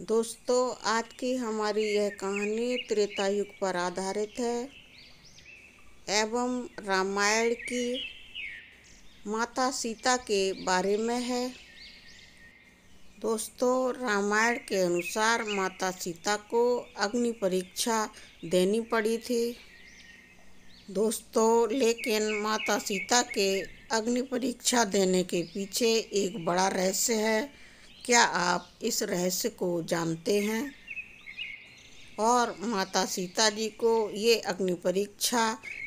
दोस्तों आज की हमारी यह कहानी त्रेता युग पर आधारित है एवं रामायण की माता सीता के बारे में है दोस्तों रामायण के अनुसार माता सीता को अग्नि परीक्षा देनी पड़ी थी दोस्तों लेकिन माता सीता के अग्नि परीक्षा देने के पीछे एक बड़ा रहस्य है क्या आप इस रहस्य को जानते हैं और माता सीता जी को ये अग्नि परीक्षा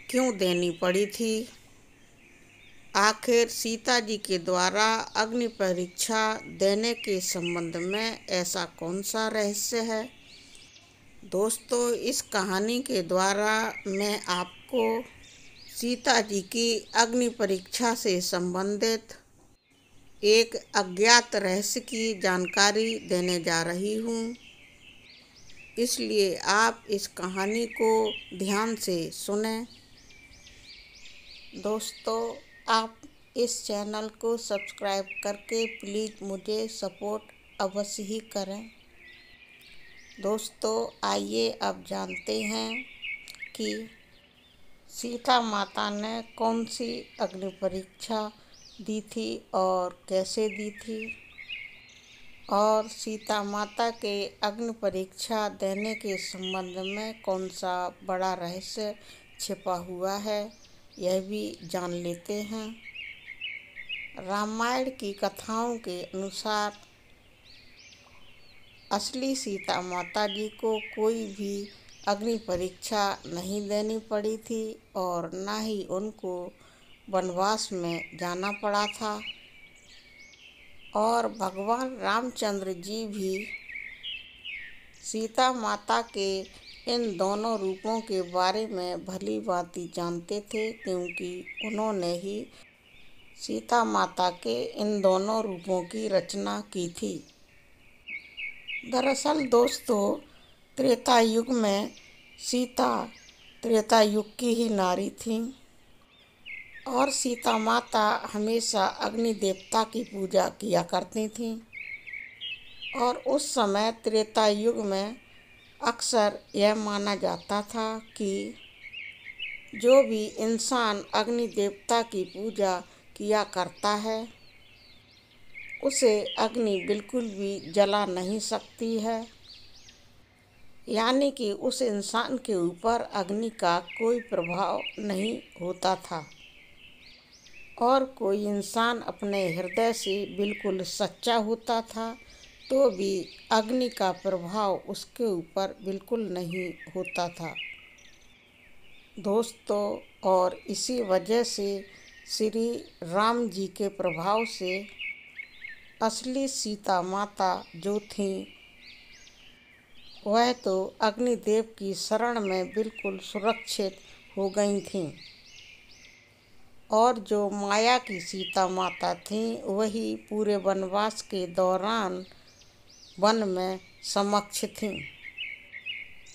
क्यों देनी पड़ी थी आखिर सीता जी के द्वारा अग्नि परीक्षा देने के संबंध में ऐसा कौन सा रहस्य है दोस्तों इस कहानी के द्वारा मैं आपको सीता जी की अग्नि परीक्षा से संबंधित एक अज्ञात रहस्य की जानकारी देने जा रही हूँ इसलिए आप इस कहानी को ध्यान से सुने दोस्तों आप इस चैनल को सब्सक्राइब करके प्लीज़ मुझे सपोर्ट अवश्य ही करें दोस्तों आइए अब जानते हैं कि सीता माता ने कौन सी अग्नि परीक्षा दी थी और कैसे दी थी और सीता माता के अग्नि परीक्षा देने के संबंध में कौन सा बड़ा रहस्य छिपा हुआ है यह भी जान लेते हैं रामायण की कथाओं के अनुसार असली सीता माता जी को कोई भी अग्नि परीक्षा नहीं देनी पड़ी थी और ना ही उनको वनवास में जाना पड़ा था और भगवान रामचंद्र जी भी सीता माता के इन दोनों रूपों के बारे में भली भांति जानते थे क्योंकि उन्होंने ही सीता माता के इन दोनों रूपों की रचना की थी दरअसल दोस्तों त्रेता युग में सीता त्रेता युग की ही नारी थीं और सीता माता हमेशा अग्नि देवता की पूजा किया करती थीं और उस समय त्रेता युग में अक्सर यह माना जाता था कि जो भी इंसान अग्नि देवता की पूजा किया करता है उसे अग्नि बिल्कुल भी जला नहीं सकती है यानी कि उस इंसान के ऊपर अग्नि का कोई प्रभाव नहीं होता था और कोई इंसान अपने हृदय से बिल्कुल सच्चा होता था तो भी अग्नि का प्रभाव उसके ऊपर बिल्कुल नहीं होता था दोस्तों और इसी वजह से श्री राम जी के प्रभाव से असली सीता माता जो थीं वह तो अग्निदेव की शरण में बिल्कुल सुरक्षित हो गई थीं और जो माया की सीता माता थीं वही पूरे वनवास के दौरान वन में समक्ष थीं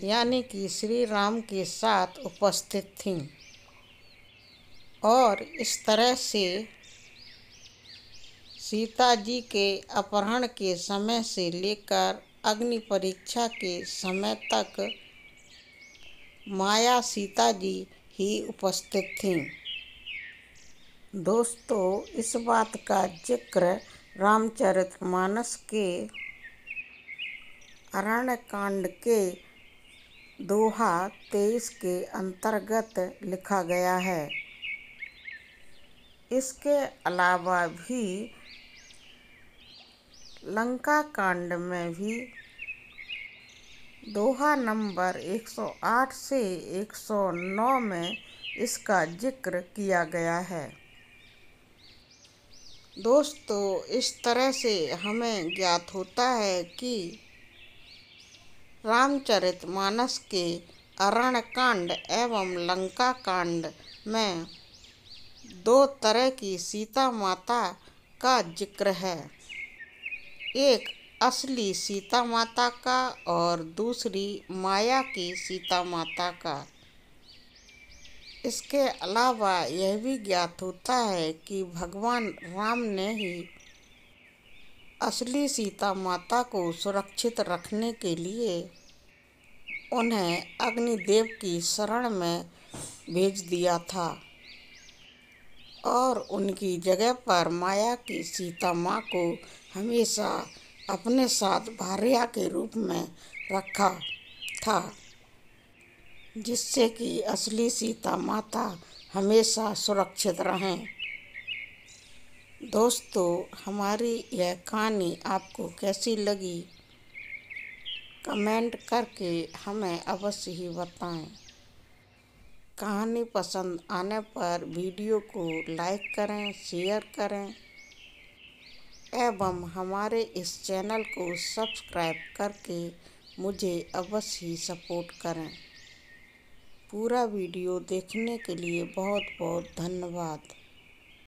यानी कि श्री राम के साथ उपस्थित थीं और इस तरह से सीता जी के अपहरण के समय से लेकर अग्नि परीक्षा के समय तक माया सीता जी ही उपस्थित थीं दोस्तों इस बात का जिक्र रामचरितमानस के अरण्य कांड के दोहा तेईस के अंतर्गत लिखा गया है इसके अलावा भी लंका कांड में भी दोहा नंबर 108 से 109 में इसका जिक्र किया गया है दोस्तों तो इस तरह से हमें ज्ञात होता है कि रामचरितमानस के अरण्य कांड एवं लंका कांड में दो तरह की सीता माता का जिक्र है एक असली सीता माता का और दूसरी माया की सीता माता का इसके अलावा यह भी ज्ञात होता है कि भगवान राम ने ही असली सीता माता को सुरक्षित रखने के लिए उन्हें अग्निदेव की शरण में भेज दिया था और उनकी जगह पर माया की सीता माँ को हमेशा अपने साथ भार्या के रूप में रखा था जिससे कि असली सीता माता हमेशा सुरक्षित रहें दोस्तों हमारी यह कहानी आपको कैसी लगी कमेंट करके हमें अवश्य ही बताएं कहानी पसंद आने पर वीडियो को लाइक करें शेयर करें एवं हमारे इस चैनल को सब्सक्राइब करके मुझे अवश्य ही सपोर्ट करें पूरा वीडियो देखने के लिए बहुत बहुत धन्यवाद